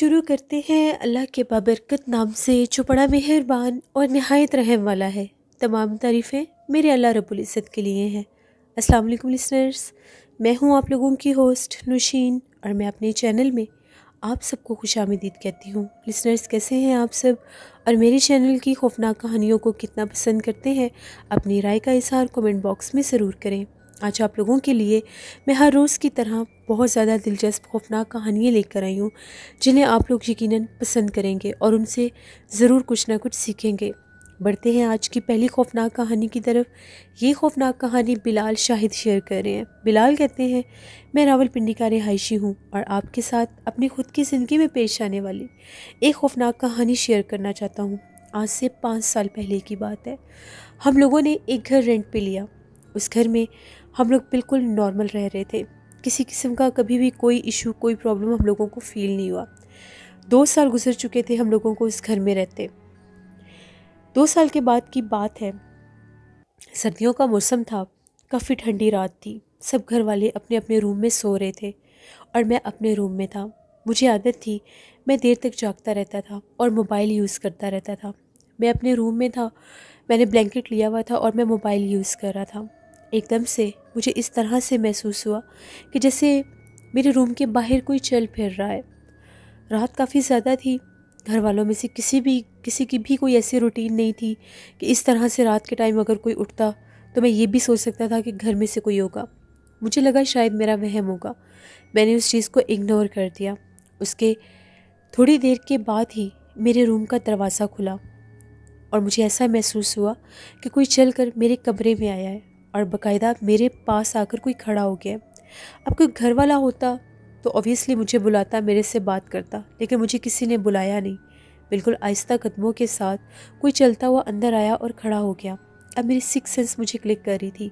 शुरू करते हैं अल्लाह के बाबरकत नाम से जो बड़ा मेहरबान और नहायत रहम वाला है तमाम तारीफ़ें मेरे अल्लाह रबुल्ज़त के लिए हैं अस्सलाम वालेकुम लिसनर्स मैं हूं आप लोगों की होस्ट नुशीन और मैं अपने चैनल में आप सबको खुश आमदीद कहती हूँ लिसनर्स कैसे हैं आप सब और मेरे चैनल की खौफनाक कहानियों को कितना पसंद करते हैं अपनी राय का इजहार कमेंट बॉक्स में ज़रूर करें आज आप लोगों के लिए मैं हर रोज़ की तरह बहुत ज़्यादा दिलचस्प खौफनाक कहानियाँ लेकर आई हूँ जिन्हें आप लोग यकीनन पसंद करेंगे और उनसे ज़रूर कुछ ना कुछ सीखेंगे बढ़ते हैं आज की पहली खौफनाक कहानी की तरफ ये खौफनाक कहानी बिलाल शाहिद शेयर कर रहे हैं बिलाल कहते हैं मैं रावलपिंडी का रिहायशी हूँ और आपके साथ अपनी खुद की ज़िंदगी में पेश आने वाली एक खौफनाक कहानी शेयर करना चाहता हूँ आज से पाँच साल पहले की बात है हम लोगों ने एक घर रेंट पे लिया उस घर में हम लोग बिल्कुल नॉर्मल रह रहे थे किसी किस्म का कभी भी कोई इशू कोई प्रॉब्लम हम लोगों को फील नहीं हुआ दो साल गुजर चुके थे हम लोगों को इस घर में रहते दो साल के बाद की बात है सर्दियों का मौसम था काफ़ी ठंडी रात थी सब घर वाले अपने अपने रूम में सो रहे थे और मैं अपने रूम में था मुझे आदत थी मैं देर तक जागता रहता था और मोबाइल यूज़ करता रहता था मैं अपने रूम में था मैंने ब्लैंकेट लिया हुआ था और मैं मोबाइल यूज़ कर रहा था एकदम से मुझे इस तरह से महसूस हुआ कि जैसे मेरे रूम के बाहर कोई चल फिर रहा है रात काफ़ी ज़्यादा थी घर वालों में से किसी भी किसी की भी कोई ऐसी रूटीन नहीं थी कि इस तरह से रात के टाइम अगर कोई उठता तो मैं ये भी सोच सकता था कि घर में से कोई होगा मुझे लगा शायद मेरा वहम होगा मैंने उस चीज़ को इग्नोर कर दिया उसके थोड़ी देर के बाद ही मेरे रूम का दरवाज़ा खुला और मुझे ऐसा महसूस हुआ कि कोई चल कर मेरे कमरे में आया है और बकायदा मेरे पास आकर कोई खड़ा हो गया अब कोई घर वाला होता तो ऑब्वियसली मुझे बुलाता मेरे से बात करता लेकिन मुझे किसी ने बुलाया नहीं बिल्कुल आहिस्ता कदमों के साथ कोई चलता हुआ अंदर आया और खड़ा हो गया अब मेरी सिक्स सेंस मुझे क्लिक कर रही थी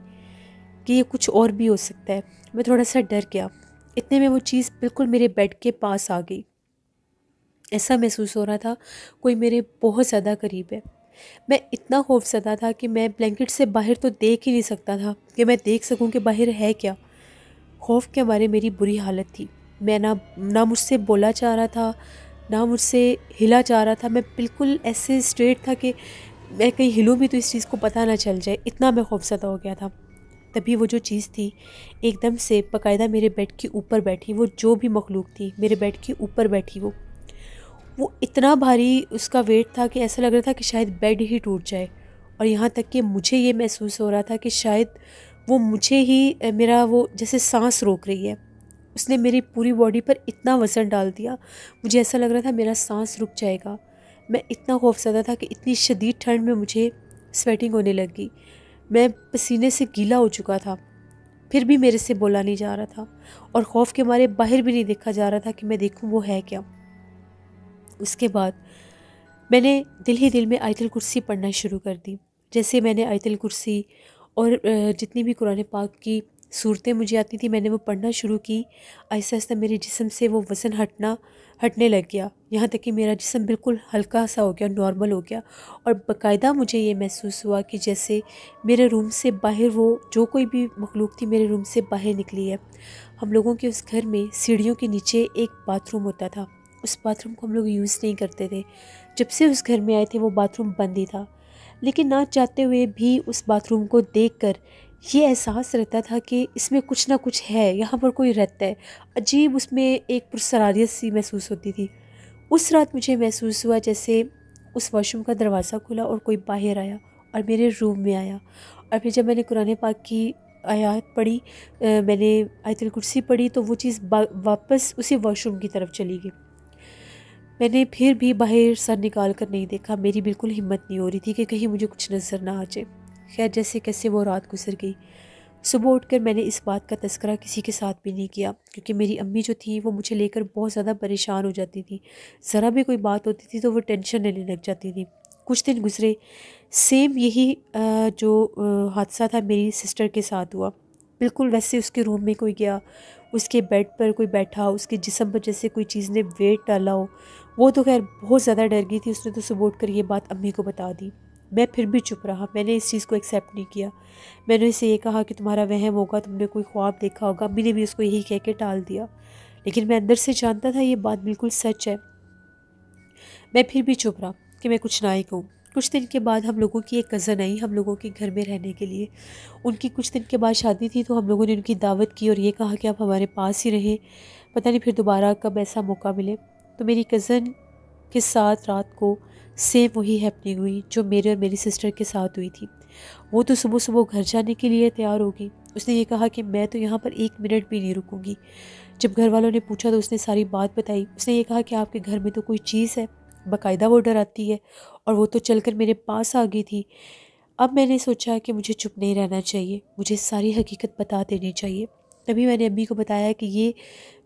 कि ये कुछ और भी हो सकता है मैं थोड़ा सा डर गया इतने में वो चीज़ बिल्कुल मेरे बेड के पास आ गई ऐसा महसूस हो रहा था कोई मेरे बहुत ज़्यादा करीब है मैं इतना खौफजदा था कि मैं ब्लैंकेट से बाहर तो देख ही नहीं सकता था कि मैं देख सकूं कि बाहर है क्या खौफ के मारे मेरी बुरी हालत थी मैं ना ना मुझसे बोला जा रहा था ना मुझसे हिला जा रहा था मैं बिल्कुल ऐसे स्ट्रेट था कि मैं कहीं हिलूँ भी तो इस चीज़ को पता ना चल जाए इतना मैं खौफजदा हो गया था तभी वो जो चीज़ थी एकदम से बाकायदा मेरे बेड के ऊपर बैठी वो जो भी मखलूक थी मेरे बेड के ऊपर बैठी वो वो इतना भारी उसका वेट था कि ऐसा लग रहा था कि शायद बेड ही टूट जाए और यहाँ तक कि मुझे ये महसूस हो रहा था कि शायद वो मुझे ही मेरा वो जैसे सांस रोक रही है उसने मेरी पूरी बॉडी पर इतना वज़न डाल दिया मुझे ऐसा लग रहा था मेरा सांस रुक जाएगा मैं इतना खौफजदा था कि इतनी शदीद ठंड में मुझे स्वेटिंग होने लगी मैं पसीने से गीला हो चुका था फिर भी मेरे से बोला नहीं जा रहा था और खौफ के मारे बाहर भी नहीं देखा जा रहा था कि मैं देखूँ वो है क्या उसके बाद मैंने दिल ही दिल में आयतल कुर्सी पढ़ना शुरू कर दी जैसे मैंने आयतल कुर्सी और जितनी भी कुरान पाक की सूरतें मुझे आती थी मैंने वो पढ़ना शुरू की आहिस्ता आहिस्ता मेरे जिसम से वो वज़न हटना हटने लग गया यहाँ तक कि मेरा जिसम बिल्कुल हल्का सा हो गया नॉर्मल हो गया और बाकायदा मुझे ये महसूस हुआ कि जैसे मेरे रूम से बाहर वो जो कोई भी मखलूक थी मेरे रूम से बाहर निकली है हम लोगों के उस घर में सीढ़ियों के नीचे एक बाथरूम होता था उस बाथरूम को हम लोग यूज़ नहीं करते थे जब से उस घर में आए थे वो बाथरूम बंद ही था लेकिन ना चाहते हुए भी उस बाथरूम को देख कर ये एहसास रहता था कि इसमें कुछ ना कुछ है यहाँ पर कोई रहता है अजीब उसमें एक पुरसरारियत सी महसूस होती थी उस रात मुझे महसूस हुआ जैसे उस वॉशरूम का दरवाज़ा खुला और कोई बाहर आया और मेरे रूम में आया और फिर जब मैंने कुरान पाक की आयात पढ़ी मैंने आयतल कुर्सी पढ़ी तो वो चीज़ वापस उसी वॉशरूम की तरफ चली गई मैंने फिर भी बाहर सर निकाल कर नहीं देखा मेरी बिल्कुल हिम्मत नहीं हो रही थी कि कहीं मुझे कुछ नज़र ना आ जाए खैर जैसे कैसे वो रात गुजर गई सुबह उठकर मैंने इस बात का तस्करा किसी के साथ भी नहीं किया क्योंकि मेरी अम्मी जो थी वो मुझे लेकर बहुत ज़्यादा परेशान हो जाती थी ज़रा भी कोई बात होती थी तो वो टेंशन लेने लग जाती थी कुछ दिन गुजरे सेम यही जो हादसा था मेरी सिस्टर के साथ हुआ बिल्कुल वैसे उसके रूम में कोई गया उसके बेड पर कोई बैठा हो उसके जिसम पर जैसे कोई चीज़ ने वेट डाला हो वो तो खैर बहुत ज़्यादा डर गई थी उसने तो सुबह उठ कर ये बात अम्मी को बता दी मैं फिर भी चुप रहा मैंने इस चीज़ को एक्सेप्ट नहीं किया मैंने उसे ये कहा कि तुम्हारा वहम होगा तुमने कोई ख्वाब देखा होगा अम्मी ने भी उसको यही कह के टाल दिया लेकिन मैं अंदर से जानता था ये बात बिल्कुल सच है मैं फिर भी चुप रहा कि मैं कुछ ना ही कहूँ कुछ दिन के बाद हम लोगों की एक कज़न आई हम लोगों के घर में रहने के लिए उनकी कुछ दिन के बाद शादी थी तो हम लोगों ने उनकी दावत की और ये कहा कि आप हमारे पास ही रहें पता नहीं फिर दोबारा कब ऐसा मौका मिले तो मेरी कज़न के साथ रात को सेम वही हैपनिंग हुई जो मेरे और मेरी सिस्टर के साथ हुई थी वो तो सुबह सुबह घर जाने के लिए तैयार होगी उसने ये कहा कि मैं तो यहाँ पर एक मिनट भी नहीं रुकूंगी जब घर वालों ने पूछा तो उसने सारी बात बताई उसने ये कहा कि आपके घर में तो कोई चीज़ है बाकायदा वो आती है और वो तो चलकर मेरे पास आ गई थी अब मैंने सोचा कि मुझे चुप नहीं रहना चाहिए मुझे सारी हकीकत बता देनी चाहिए तभी मैंने अम्मी को बताया कि ये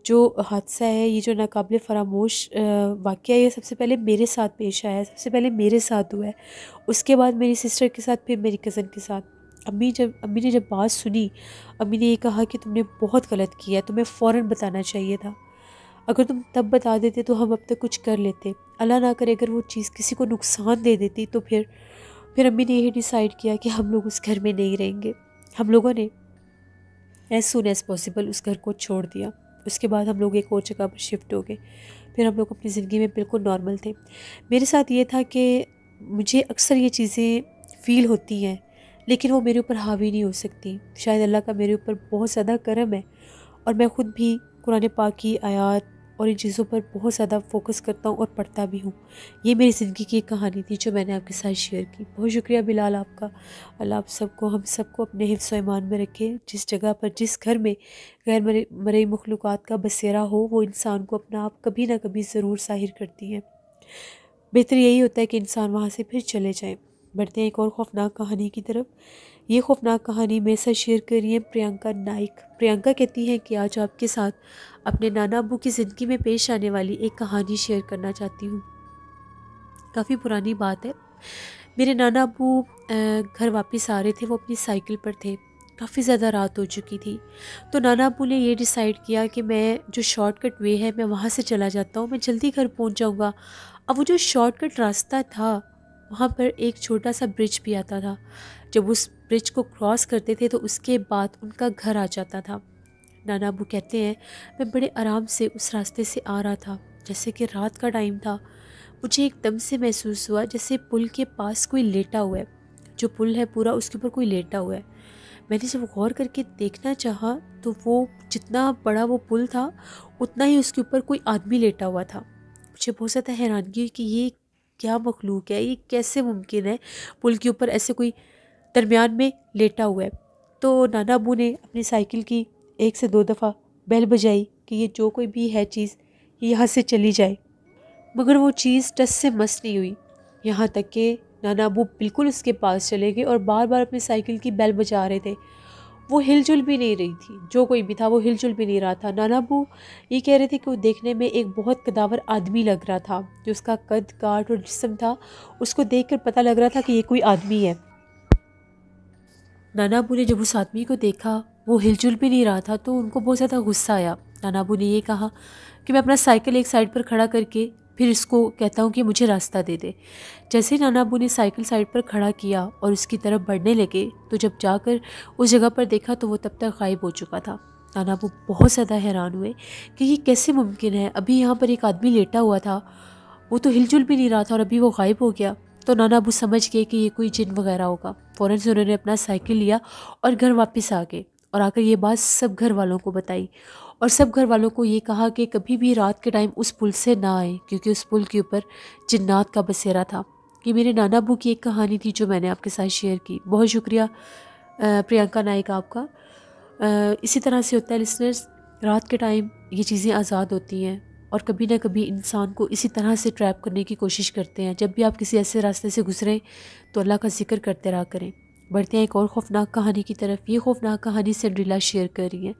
जो हादसा है ये जो नाकबिल फरामोश वाक़ है ये सबसे पहले मेरे साथ पेश आया है सबसे पहले मेरे साथ हुआ है उसके बाद मेरी सिस्टर के साथ फिर मेरी कज़न के साथ अम्मी जब अम्मी ने जब बात सुनी अम्मी ने ये कहा कि तुमने बहुत गलत किया है तुम्हें फ़ौर बताना चाहिए था अगर तुम तब बता देते तो हम अब तक कुछ कर लेते अल्लाह ना करे अगर वो चीज़ किसी को नुकसान दे देती तो फिर फिर अम्मी ने यह डिसाइड किया कि हम लोग उस घर में नहीं रहेंगे हम लोगों ने एज़ सुन एज़ पॉसिबल उस घर को छोड़ दिया उसके बाद हम लोग एक और जगह पर शिफ्ट हो गए फिर हम लोग अपनी ज़िंदगी में बिल्कुल नॉर्मल थे मेरे साथ ये था कि मुझे अक्सर ये चीज़ें फील होती हैं लेकिन वो मेरे ऊपर हावी नहीं हो सकती शायद अल्लाह का मेरे ऊपर बहुत ज़्यादा करम है और मैं ख़ुद भी कुरान पाक की आयात और इन चीज़ों पर बहुत ज़्यादा फोकस करता हूँ और पढ़ता भी हूँ ये मेरी ज़िंदगी की एक कहानी थी जो मैंने आपके साथ शेयर की बहुत शुक्रिया बिलाल आपका अल्लाह आप सबको हम सबको अपने हिफ्स ईमान में रखें जिस जगह पर जिस घर में गैर मरे मरे मखलूक का बसेरा हो वो इंसान को अपना आप कभी ना कभी ज़रूर साहिर करती हैं बेहतर यही होता है कि इंसान वहाँ से फिर चले जाए बढ़ते हैं एक और खौफनाक कहानी की तरफ ये खौफनाक कहानी मेरे साथ शेयर करिए प्रियंका नाइक प्रियंका कहती हैं कि आज आपके साथ अपने नाना अबू की ज़िंदगी में पेश आने वाली एक कहानी शेयर करना चाहती हूँ काफ़ी पुरानी बात है मेरे नाना अबू घर वापस आ रहे थे वो अपनी साइकिल पर थे काफ़ी ज़्यादा रात हो चुकी थी तो नाना अबू ने ये डिसाइड किया कि मैं जो शॉर्टकट वे है मैं वहाँ से चला जाता हूँ मैं जल्दी घर पहुँच जाऊँगा अब वो जो शॉर्टकट रास्ता था वहाँ पर एक छोटा सा ब्रिज भी आता था जब उस ब्रिज को क्रॉस करते थे तो उसके बाद उनका घर आ जाता था नाना अबू कहते हैं मैं बड़े आराम से उस रास्ते से आ रहा था जैसे कि रात का टाइम था मुझे एकदम से महसूस हुआ जैसे पुल के पास कोई लेटा हुआ है जो पुल है पूरा उसके ऊपर कोई लेटा हुआ है मैंने जब गौर करके देखना चाहा तो वो जितना बड़ा वो पुल था उतना ही उसके ऊपर कोई आदमी लेटा हुआ था मुझे बहुत ज़्यादा हैरानगी हुई कि ये क्या मखलूक है ये कैसे मुमकिन है पुल के ऊपर ऐसे कोई दरमियान में लेटा हुआ है तो नाना अबू ने अपनी साइकिल की एक से दो दफ़ा बैल बजाई कि ये जो कोई भी है चीज़ ये यहाँ से चली जाए मगर वो चीज़ टस से मस नहीं हुई यहाँ तक कि नाना अबू बिल्कुल उसके पास चले गए और बार बार अपनी साइकिल की बैल बजा रहे थे वो हिलजुल भी नहीं रही थी जो कोई भी था वो हिलजुल भी नहीं रहा था नाना बू ये कह रहे थे कि वो देखने में एक बहुत कदावर आदमी लग रहा था जो उसका कद काट और जिसम था उसको देखकर पता लग रहा था कि ये कोई आदमी है नाना बू ने जब उस आदमी को देखा वो हिलजुल भी नहीं रहा था तो उनको बहुत ज़्यादा गुस्सा आया नाना बू ने ये कहा कि मैं अपना साइकिल एक साइड पर खड़ा करके फिर इसको कहता हूँ कि मुझे रास्ता दे दे जैसे अबू ने साइकिल साइड पर खड़ा किया और उसकी तरफ बढ़ने लगे तो जब जाकर उस जगह पर देखा तो वो तब तक गायब हो चुका था नाना अबू बहुत ज़्यादा हैरान हुए कि ये कैसे मुमकिन है अभी यहाँ पर एक आदमी लेटा हुआ था वो तो हिलजुल भी नहीं रहा था और अभी वो गायब हो गया तो नाना अबू समझ गए कि ये कोई जिन वगैरह होगा फ़ौर से उन्होंने अपना साइकिल लिया और घर वापस आ गए और आकर ये बात सब घर वालों को बताई और सब घर वालों को ये कहा कि कभी भी रात के टाइम उस पुल से ना आए क्योंकि उस पुल के ऊपर जन्नात का बसेरा था ये मेरे नाना बू की एक कहानी थी जो मैंने आपके साथ शेयर की बहुत शुक्रिया प्रियंका नायक आपका इसी तरह से होता है लिसनर्स रात के टाइम ये चीज़ें आज़ाद होती हैं और कभी ना कभी इंसान को इसी तरह से ट्रैप करने की कोशिश करते हैं जब भी आप किसी ऐसे रास्ते से गुजरें तो अल्लाह का जिक्र करते रहा करें बढ़ते हैं एक और खौफनाक कहानी की तरफ ये खौफनाक कहानी सिंड्रीला शेयर कर रही है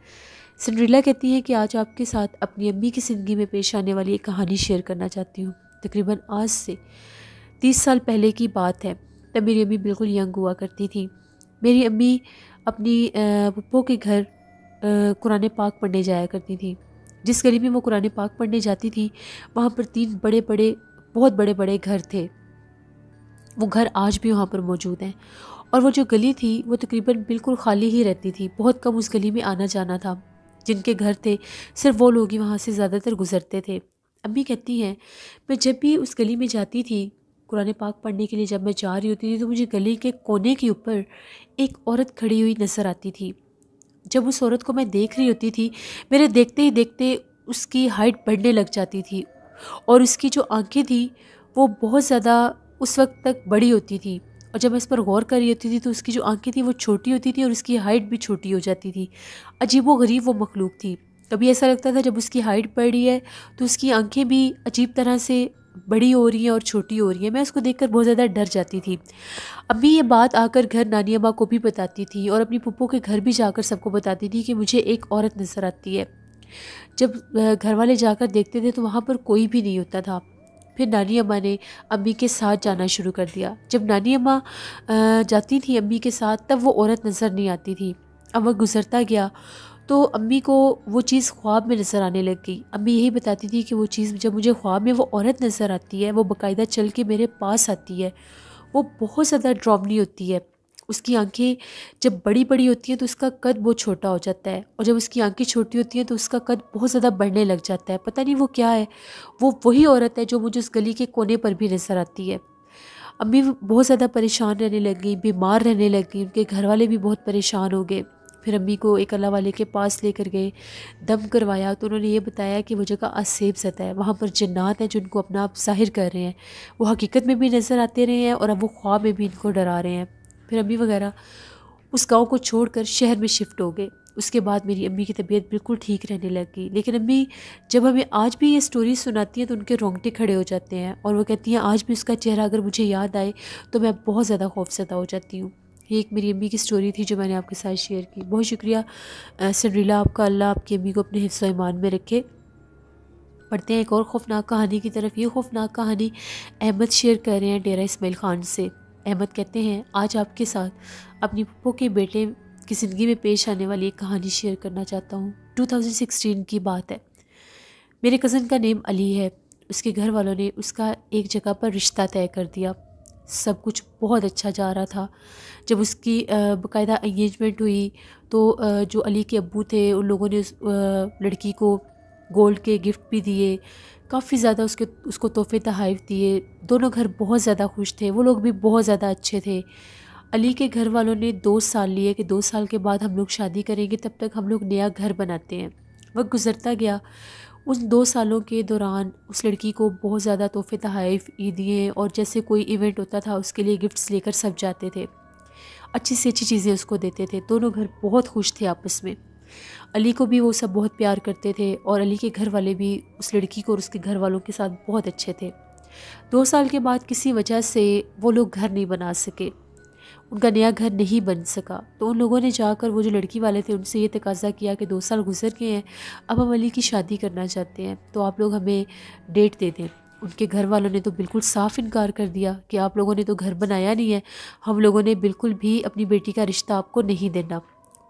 सिंड्रीला कहती है कि आज आपके साथ अपनी अम्मी की ज़िंदगी में पेश आने वाली एक कहानी शेयर करना चाहती हूँ तकरीबन आज से तीस साल पहले की बात है तब मेरी अम्मी बिल्कुल यंग हुआ करती थी मेरी अम्मी अपनी पप्पो के घर कुरान पाक पढ़ने जाया करती थी जिस गली में वो कुरान पाक पढ़ने जाती थी वहाँ पर तीन बड़े बड़े बहुत बड़े बड़े घर थे वो घर आज भी वहाँ पर मौजूद हैं और वो जो गली थी वो तकरीबन बिल्कुल खाली ही रहती थी बहुत कम उस गली में आना जाना था जिनके घर थे सिर्फ वो लोग ही वहाँ से ज़्यादातर गुजरते थे अम्मी कहती हैं मैं जब भी उस गली में जाती थी कुरान पाक पढ़ने के लिए जब मैं जा रही होती थी तो मुझे गली के कोने के ऊपर एक औरत खड़ी हुई नज़र आती थी जब उस औरत को मैं देख रही होती थी मेरे देखते ही देखते उसकी हाइट बढ़ने लग जाती थी और उसकी जो आंखें थी वो बहुत ज़्यादा उस वक्त तक बड़ी होती थी और जब मैं इस पर गौर कर रही होती थी तो उसकी जो आंखें थी वो छोटी होती थी और उसकी हाइट भी छोटी हो जाती थी अजीब व गरीब वो मखलूक थी कभी ऐसा लगता था जब उसकी हाइट बढ़ी है तो उसकी आंखें भी अजीब तरह से बड़ी हो रही हैं और छोटी हो रही हैं मैं उसको देखकर बहुत ज़्यादा डर जाती थी अम्मी ये बात आकर घर नानी अम्मा को भी बताती थी और अपनी पप्पो के घर भी जाकर सबको बताती थी कि मुझे एक औरत नज़र आती है जब घर वाले जाकर देखते थे तो वहाँ पर कोई भी नहीं होता था फिर नानी अम्मा ने अम्मी के साथ जाना शुरू कर दिया जब नानी अम्मा जाती थी अम्मी के साथ तब वो औरत नज़र नहीं आती थी अब वह गुज़रता गया तो अम्मी को वो चीज़ ख्वाब में नज़र आने लग गई अम्मी यही बताती थी कि वो चीज़ जब मुझे ख्वाब में वो औरत नज़र आती है वो बाकायदा चल के मेरे पास आती है वो बहुत ज़्यादा ड्रामनी होती है उसकी आंखें जब बड़ी बड़ी होती हैं तो उसका कद बहुत छोटा हो जाता है और जब उसकी आंखें छोटी होती हैं तो उसका कद बहुत ज़्यादा बढ़ने लग जाता है पता नहीं वो क्या है वो वही औरत है जो मुझे उस गली के कोने पर भी नज़र आती है अम्मी बहुत ज़्यादा परेशान रहने लग गई बीमार रहने लग गई उनके घर वाले भी बहुत परेशान हो गए फिर अम्मी को एक अल्लाह वाले के पास लेकर गए दम करवाया तो उन्होंने ये बताया कि वो जगह असेब सतह है वहाँ पर जन्नात हैं जिनको अपना आप जाहिर कर रहे हैं वो हकीकत में भी नज़र आते रहे हैं और अब वो ख्वाब में भी इनको डरा रहे हैं फिर अम्मी वगैरह उस गांव को छोड़कर शहर में शिफ्ट हो गए उसके बाद मेरी अम्मी की तबीयत बिल्कुल ठीक रहने लगी लेकिन अम्मी जब हमें आज भी ये स्टोरी सुनाती हैं तो उनके रोंगटे खड़े हो जाते हैं और वो कहती हैं आज भी उसका चेहरा अगर मुझे याद आए तो मैं बहुत ज़्यादा खौफजदा हो जाती हूँ ये एक मेरी अम्मी की स्टोरी थी जो मैंने आपके साथ शेयर की बहुत शुक्रिया सनरीला आपका अल्लाह आपकी अम्मी को अपने हिस्सा ईमान में रखे पढ़ते हैं एक और खौफनाक कहानी की तरफ ये खौफनाक कहानी अहमद शेयर कर रहे हैं डेरा इसमाइल खान से अहमद कहते हैं आज आपके साथ अपनी पप्पो के बेटे की ज़िंदगी में पेश आने वाली एक कहानी शेयर करना चाहता हूँ 2016 की बात है मेरे कज़न का नेम अली है उसके घर वालों ने उसका एक जगह पर रिश्ता तय कर दिया सब कुछ बहुत अच्छा जा रहा था जब उसकी बकायदा इंगेजमेंट हुई तो जो अली के अबू थे उन लोगों ने उस लड़की को गोल्ड के गिफ्ट भी दिए काफ़ी ज़्यादा उसके उसको तोहफे तहफ़ दिए दोनों घर बहुत ज़्यादा खुश थे वो लोग भी बहुत ज़्यादा अच्छे थे अली के घर वालों ने दो साल लिए कि दो साल के बाद हम लोग शादी करेंगे तब तक हम लोग नया घर बनाते हैं वक्त गुजरता गया उन दो सालों के दौरान उस लड़की को बहुत ज़्यादा तोहफ़े तहफ़ दिए और जैसे कोई इवेंट होता था उसके लिए गिफ्ट्स लेकर सब जाते थे अच्छी से अच्छी चीज़ें उसको देते थे दोनों घर बहुत खुश थे आपस में अली को भी वो सब बहुत प्यार करते थे और अली के घर वाले भी उस लड़की को और उसके घर वालों के साथ बहुत अच्छे थे दो साल के बाद किसी वजह से वो लोग घर नहीं बना सके उनका नया घर नहीं बन सका तो उन लोगों ने जाकर वो जो लड़की वाले थे उनसे ये तकाजा किया कि दो साल गुजर गए हैं अब हम अली की शादी करना चाहते हैं तो आप लोग हमें डेट दे दें उनके घर वालों ने तो बिल्कुल साफ इनकार कर दिया कि आप लोगों ने तो घर बनाया नहीं है हम लोगों ने बिल्कुल भी अपनी बेटी का रिश्ता आपको नहीं देना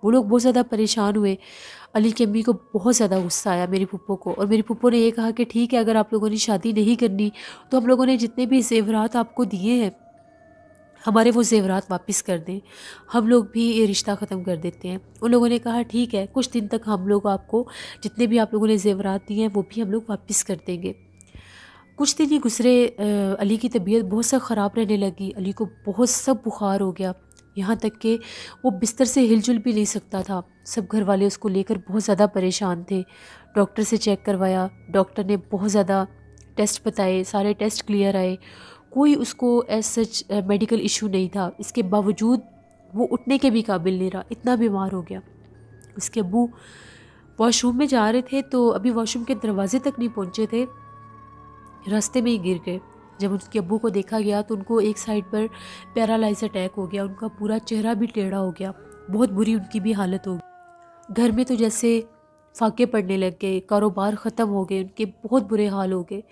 वो लोग बहुत ज़्यादा परेशान हुए अली की अम्मी को बहुत ज़्यादा गुस्सा आया मेरी पुप्पो को और मेरी पुप्पो ने यह कहा कि ठीक है अगर आप लोगों ने शादी नहीं करनी तो हम लोगों ने जितने भी जेवरात आपको दिए हैं हमारे वो जेवरात वापस कर दें हम लोग भी ये रिश्ता ख़त्म कर देते हैं उन लोगों ने कहा ठीक है कुछ दिन तक हम लोग आपको जितने भी आप लोगों ने जेवरात दिए हैं वो भी हम लोग वापस कर देंगे कुछ दिन ही गुजरे अली की तबीयत बहुत सा ख़राब रहने लगी अली को बहुत सब बुखार हो गया यहाँ तक कि वो बिस्तर से हिलजुल भी नहीं सकता था सब घर वाले उसको लेकर बहुत ज़्यादा परेशान थे डॉक्टर से चेक करवाया डॉक्टर ने बहुत ज़्यादा टेस्ट बताए सारे टेस्ट क्लियर आए कोई उसको एज सच मेडिकल इशू नहीं था इसके बावजूद वो उठने के भी काबिल नहीं रहा इतना बीमार हो गया उसके अबू वॉशरूम में जा रहे थे तो अभी वॉशरूम के दरवाजे तक नहीं पहुँचे थे रास्ते में ही गिर गए जब उनके अबू को देखा गया तो उनको एक साइड पर पैरालाइज अटैक हो गया उनका पूरा चेहरा भी टेढ़ा हो गया बहुत बुरी उनकी भी हालत हो गई घर में तो जैसे फाके पड़ने लग गए कारोबार ख़त्म हो गए उनके बहुत बुरे हाल हो गए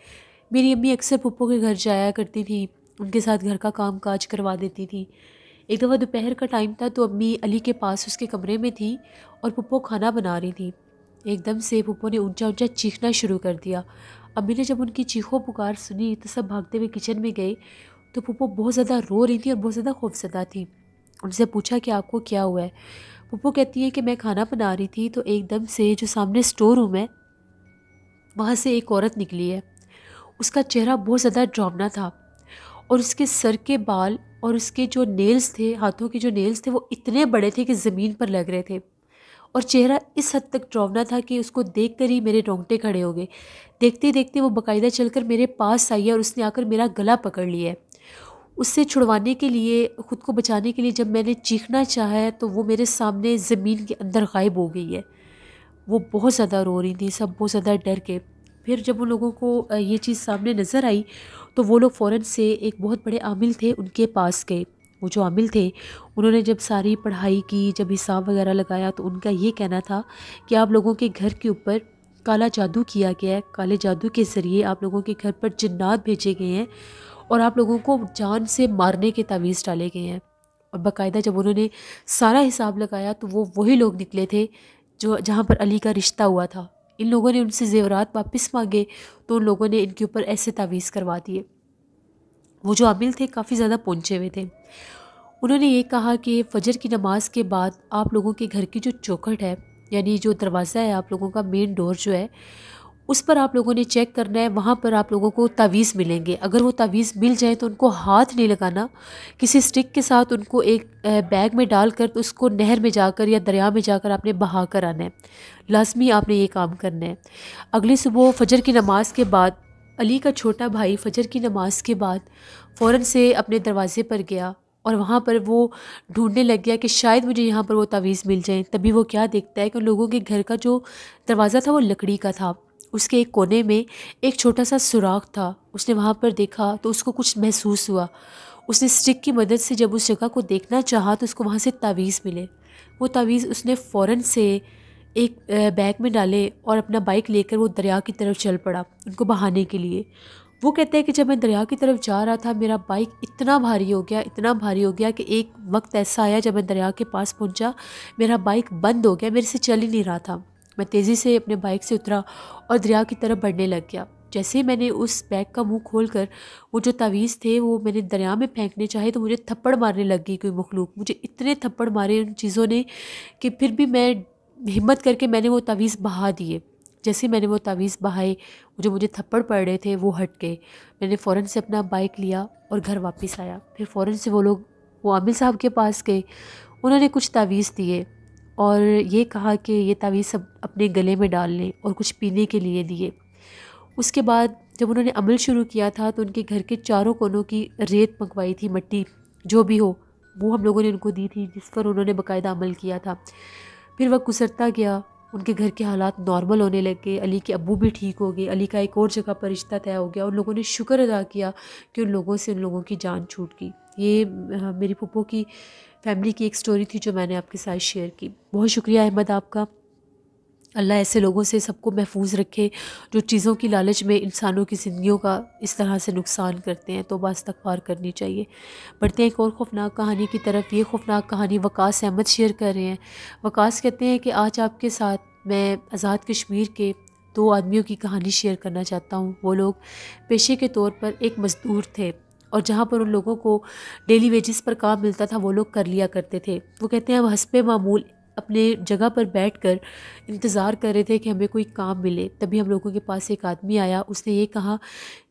मेरी अम्मी अक्सर पप्पो के घर जाया करती थी उनके साथ घर का काम काज करवा देती थी एक दफ़ा दोपहर का टाइम था तो अम्मी अली के पास उसके कमरे में थी और पप्पो खाना बना रही थी एकदम से पप्पो ने ऊंचा ऊंचा चीखना शुरू कर दिया अम्मी ने जब उनकी चीखों पुकार सुनी तो सब भागते हुए किचन में गए तो पुप्पो बहुत ज़्यादा रो रही थी और बहुत ज़्यादा खौफजदा थी उनसे पूछा कि आपको क्या हुआ है पुप्पो कहती है कि मैं खाना बना रही थी तो एकदम से जो सामने स्टोर रूम है वहाँ से एक औरत निकली है उसका चेहरा बहुत ज़्यादा ड्रामना था और उसके सर के बाल और उसके जो नेल्स थे हाथों के जो नेल्स थे वो इतने बड़े थे कि ज़मीन पर लग रहे थे और चेहरा इस हद तक ड्रौवना था कि उसको देख कर ही मेरे रोंगटे खड़े हो गए देखते देखते वो बाकायदा चलकर मेरे पास आई है और उसने आकर मेरा गला पकड़ लिया उससे छुड़वाने के लिए ख़ुद को बचाने के लिए जब मैंने चीखना चाहा है तो वो मेरे सामने ज़मीन के अंदर गायब हो गई है वो बहुत ज़्यादा रो रही थी सब बहुत ज़्यादा डर के फिर जब उन लोगों को ये चीज़ सामने नज़र आई तो वो लोग फ़ौर से एक बहुत बड़े आमिल थे उनके पास गए वो जो आमिल थे उन्होंने जब सारी पढ़ाई की जब हिसाब वगैरह लगाया तो उनका ये कहना था कि आप लोगों के घर के ऊपर काला जादू किया गया है काले जादू के ज़रिए आप लोगों के घर पर जन्नात भेजे गए हैं और आप लोगों को जान से मारने के तावीज़ डाले गए हैं और बाकायदा जब उन्होंने सारा हिसाब लगाया तो वो वही लोग निकले थे जो जहाँ पर अली का रिश्ता हुआ था इन लोगों ने उनसे जेवरात वापस मांगे तो उन लोगों ने इनके ऊपर ऐसे तावीज़ करवा दिए वो जो अमिल थे काफ़ी ज़्यादा पहुँचे हुए थे उन्होंने ये कहा कि फजर की नमाज के बाद आप लोगों के घर की जो चौखट है यानी जो दरवाज़ा है आप लोगों का मेन डोर जो है उस पर आप लोगों ने चेक करना है वहाँ पर आप लोगों को तावीज़ मिलेंगे अगर वो तावीज़ मिल जाए तो उनको हाथ नहीं लगाना किसी स्टिक के साथ उनको एक बैग में डाल कर तो उसको नहर में जाकर या दरिया में जाकर आपने बहा कर आना है लाजमी आपने ये काम करना है अगली सुबह फजर की नमाज के बाद अली का छोटा भाई फजर की नमाज के बाद फ़ौर से अपने दरवाज़े पर गया और वहाँ पर वो ढूंढने लग गया कि शायद मुझे यहाँ पर वो तावीज़ मिल जाए तभी वो क्या देखता है कि लोगों के घर का जो दरवाज़ा था वो लकड़ी का था उसके एक कोने में एक छोटा सा सुराख था उसने वहाँ पर देखा तो उसको कुछ महसूस हुआ उसने स्टिक की मदद से जब उस जगह को देखना चाहा तो उसको वहाँ से तावीज़ मिले वो तावीज़ उसने फ़ौर से एक बैग में डाले और अपना बाइक लेकर वो दरिया की तरफ चल पड़ा उनको बहाने के लिए वो कहते हैं कि जब मैं दरिया की तरफ जा रहा था मेरा बाइक इतना भारी हो गया इतना भारी हो गया कि एक वक्त ऐसा आया जब मैं दरिया के पास पहुंचा मेरा बाइक बंद हो गया मेरे से चल ही नहीं रहा था मैं तेज़ी से अपने बाइक से उतरा और दरिया की तरफ बढ़ने लग गया जैसे ही मैंने उस बैग का खोल कर वो जो तावीज़ थे वो मैंने दरिया में फेंकने चाहे तो मुझे थप्पड़ मारने लग गई कोई मखलूक मुझे इतने थप्पड़ मारे उन चीज़ों ने कि फिर भी मैं हिम्मत करके मैंने वो तवीज़ बहा दिए जैसे मैंने वो तावीज़ बहाए जो मुझे थप्पड़ पड़ रहे थे वो हट गए मैंने फ़ौर से अपना बाइक लिया और घर वापस आया फिर फ़ौर से वो लोग वो आमिर साहब के पास गए उन्होंने कुछ तावीज़ दिए और ये कहा कि ये तावीज़ सब अपने गले में डाल लें और कुछ पीने के लिए दिए उसके बाद जब उन्होंने अमल शुरू किया था तो उनके घर के चारों कोनों की रेत मंगवाई थी मट्टी जो भी हो वो हम लोगों ने उनको दी थी जिस पर उन्होंने बाकायदा अमल किया था फिर वक्त गुजरता गया उनके घर के हालात नॉर्मल होने लगे अली के अबू भी ठीक हो गए अली का एक और जगह पर रिश्ता तय हो गया उन लोगों ने शुक्र अदा किया कि उन लोगों से उन लोगों की जान छूट गई ये मेरी पप्पो की फैमिली की एक स्टोरी थी जो मैंने आपके साथ शेयर की बहुत शुक्रिया अहमद आपका अल्लाह ऐसे लोगों से सबको महफूज रखे जो चीज़ों की लालच में इंसानों की ज़िंदगियों का इस तरह से नुकसान करते हैं तो बस पार करनी चाहिए बढ़ते हैं एक और खौफनाक कहानी की तरफ ये खौफनाक कहानी वकास अहमद शेयर कर रहे हैं वकास कहते हैं कि आज आपके साथ मैं आज़ाद कश्मीर के दो आदमियों की कहानी शेयर करना चाहता हूँ वो लोग पेशे के तौर पर एक मज़दूर थे और जहाँ पर उन लोगों को डेली वेजेस पर काम मिलता था वो लोग कर लिया करते थे वो कहते हैं हम हंसपे मामूल अपने जगह पर बैठकर इंतज़ार कर रहे थे कि हमें कोई काम मिले तभी हम लोगों के पास एक आदमी आया उसने ये कहा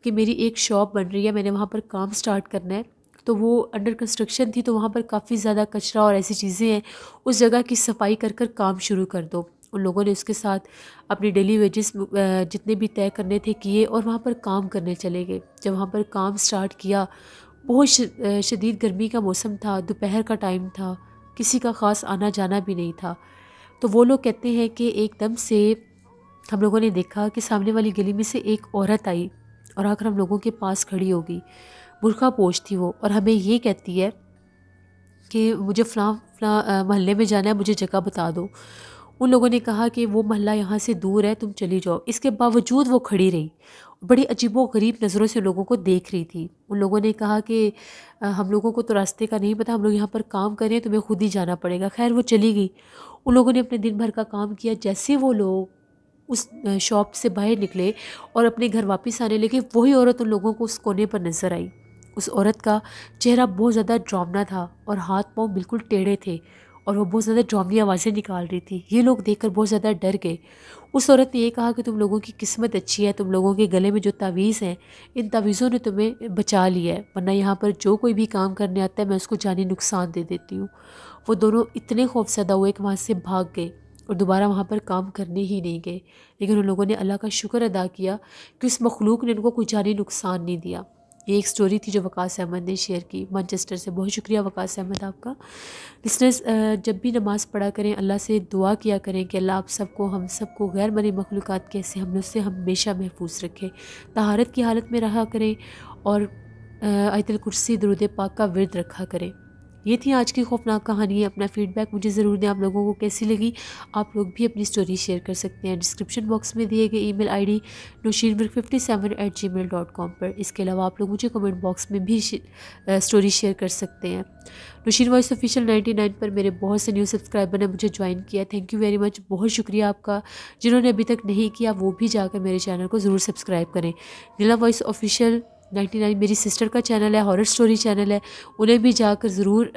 कि मेरी एक शॉप बन रही है मैंने वहाँ पर काम स्टार्ट करना है तो वो अंडर कंस्ट्रक्शन थी तो वहाँ पर काफ़ी ज़्यादा कचरा और ऐसी चीज़ें हैं उस जगह की सफाई कर कर काम शुरू कर दो उन लोगों ने उसके साथ अपनी डेली वेजेस जितने भी तय करने थे किए और वहाँ पर काम करने चले गए जब वहाँ पर काम स्टार्ट किया बहुत शदीद गर्मी का मौसम था दोपहर का टाइम था किसी का ख़ास आना जाना भी नहीं था तो वो लोग कहते हैं कि एकदम से हम लोगों ने देखा कि सामने वाली गली में से एक औरत आई और आकर हम लोगों के पास खड़ी हो गई बुरखा पोश थी वो और हमें ये कहती है कि मुझे फ़लाँ फला महल्ले में जाना है मुझे जगह बता दो उन लोगों ने कहा कि वो महल्ला यहाँ से दूर है तुम चली जाओ इसके बावजूद वो खड़ी रही बड़ी अजीबो गरीब नज़रों से लोगों को देख रही थी उन लोगों ने कहा कि हम लोगों को तो रास्ते का नहीं पता हम लोग यहाँ पर काम करें तुम्हें खुद ही जाना पड़ेगा खैर वो चली गई उन लोगों ने अपने दिन भर का काम किया जैसे वो लोग उस शॉप से बाहर निकले और अपने घर वापस आने लगे वही औरत उन लोगों को उस कोने पर नज़र आई उस औरत का चेहरा बहुत ज़्यादा ड्रामना था और हाथ पाँव बिल्कुल टेढ़े थे और वो बहुत ज़्यादा ड्रामी आवाज़ें निकाल रही थी ये लोग देखकर बहुत ज़्यादा डर गए उस औरत ने ये कहा कि तुम लोगों की किस्मत अच्छी है तुम लोगों के गले में जो तावीज़ हैं इन तावीज़ों ने तुम्हें बचा लिया है वरना यहाँ पर जो कोई भी काम करने आता है मैं उसको जानी नुकसान दे देती हूँ वो दोनों इतने खौफजदा हुए कि वहाँ से भाग गए और दोबारा वहाँ पर काम करने ही नहीं गए लेकिन उन लोगों ने अल्लाह का शुक्र अदा किया कि उस मखलूक ने उनको कोई जानी नुकसान नहीं दिया ये एक स्टोरी थी जो वकास अहमद ने शेयर की मानचेस्टर से बहुत शुक्रिया वकास अहमद आपका लिसनर्स जब भी नमाज़ पढ़ा करें अल्लाह से दुआ किया करें कि अल्लाह आप सबको हम सबको गैर मरी मखलूक कैसे हम उससे हमेशा महफूज रखें तहारत की हालत में रहा करें और आयतल कुर्सी दरुद पाक का विरद रखा करें ये थी आज की खौफनाक कहानी अपना फीडबैक मुझे ज़रूर दें आप लोगों को कैसी लगी आप लोग भी अपनी स्टोरी शेयर कर सकते हैं डिस्क्रिप्शन बॉक्स में दिए गए email ID I D fifty seven eight Gmail dot com पर इसके अलावा आप लोग मुझे कमेंट बॉक्स में भी शे, स्टोरी शेयर कर सकते हैं Naushir voice official ninety nine पर मेरे बहुत से न्यू सब्सक्राइबर ने मुझे ज्वाइन किया थैंक यू वेरी मच बहुत शुक्रिया आपका जिन्होंने अभी तक नहीं किया वो भी जाकर मेरे चैनल को ज़रूर सब्सक्राइब करें Neela voice official ninety nine मेरी सिस्टर का चैनल है हॉरर स्टोरी चैनल है उन्हें भी जाकर ज़रूर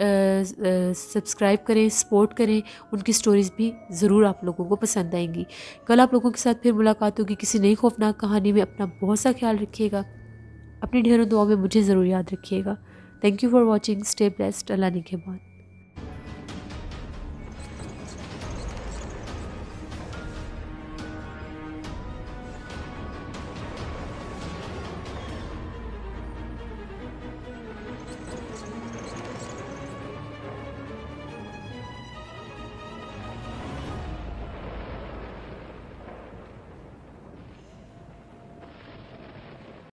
सब्सक्राइब करें सपोर्ट करें उनकी स्टोरीज़ भी ज़रूर आप लोगों को पसंद आएंगी कल आप लोगों के साथ फिर मुलाकात होगी किसी नई खौफनाक कहानी में अपना बहुत सा ख्याल रखिएगा अपनी ढेरों दुआ में मुझे ज़रूर याद रखिएगा thank you for watching stay best अल्लाह के बाद